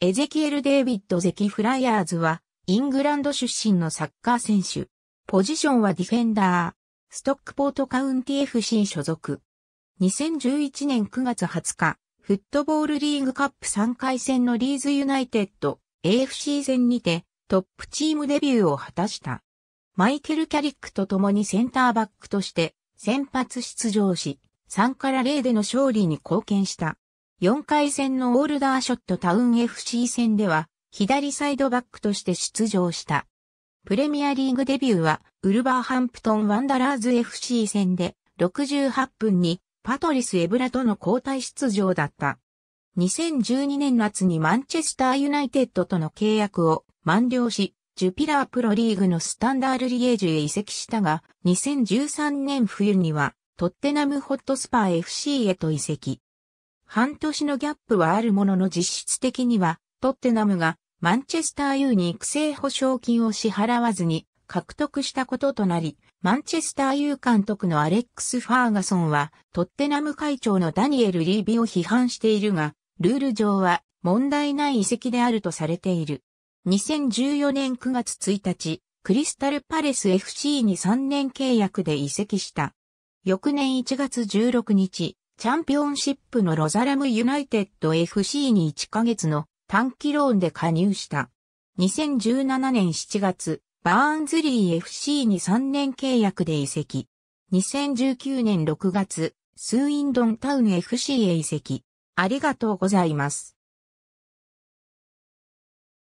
エゼキエル・デイビッド・ゼキ・フライヤーズは、イングランド出身のサッカー選手。ポジションはディフェンダー。ストックポートカウンティ FC 所属。2011年9月20日、フットボールリーグカップ3回戦のリーズユナイテッド AFC 戦にてトップチームデビューを果たした。マイケル・キャリックと共にセンターバックとして先発出場し、3から0での勝利に貢献した。4回戦のオールダーショットタウン FC 戦では、左サイドバックとして出場した。プレミアリーグデビューは、ウルバーハンプトンワンダラーズ FC 戦で、68分に、パトリス・エブラとの交代出場だった。2012年夏にマンチェスターユナイテッドとの契約を満了し、ジュピラープロリーグのスタンダールリエージュへ移籍したが、2013年冬には、トッテナムホットスパー FC へと移籍。半年のギャップはあるものの実質的には、トッテナムがマンチェスター U に育成保証金を支払わずに獲得したこととなり、マンチェスター U 監督のアレックス・ファーガソンは、トッテナム会長のダニエル・リービを批判しているが、ルール上は問題ない遺跡であるとされている。2014年9月1日、クリスタルパレス FC に3年契約で移籍した。翌年1月16日、チャンピオンシップのロザラムユナイテッド FC に1ヶ月の短期ローンで加入した。2017年7月、バーンズリー FC に3年契約で移籍。2019年6月、スーインドンタウン FC へ移籍。ありがとうございます。